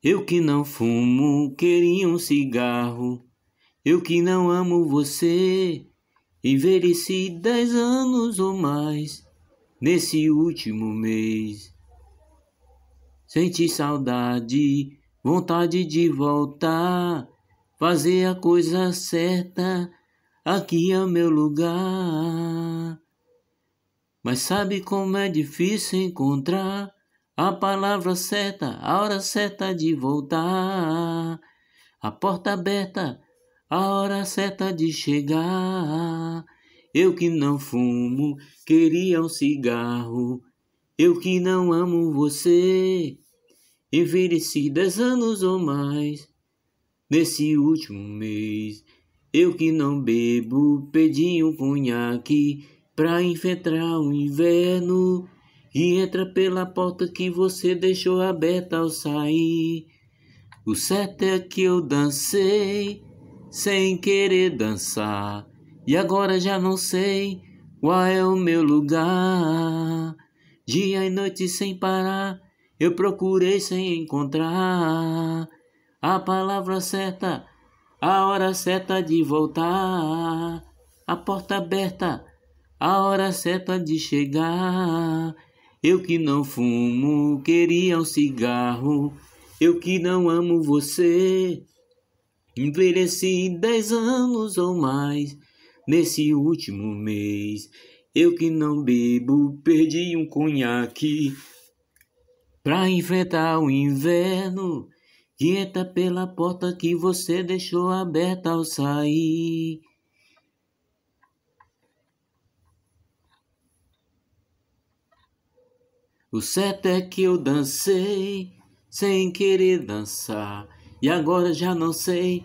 Eu que não fumo, queria um cigarro. Eu que não amo você, envelheci dez anos ou mais nesse último mês. Senti saudade, vontade de voltar, fazer a coisa certa, aqui é meu lugar. Mas sabe como é difícil encontrar a palavra certa, a hora certa de voltar. A porta aberta, a hora certa de chegar. Eu que não fumo, queria um cigarro. Eu que não amo você. Envelheci dez anos ou mais. Nesse último mês, eu que não bebo, pedi um conhaque pra enfrentar o inverno. E entra pela porta que você deixou aberta ao sair. O certo é que eu dancei sem querer dançar. E agora já não sei qual é o meu lugar. Dia e noite sem parar, eu procurei sem encontrar a palavra certa, a hora certa de voltar. A porta aberta, a hora certa de chegar. Eu que não fumo, queria um cigarro. Eu que não amo você. Envelheci dez anos ou mais nesse último mês. Eu que não bebo, perdi um conhaque pra enfrentar o inverno. Que pela porta que você deixou aberta ao sair. O certo é que eu dancei sem querer dançar e agora já não sei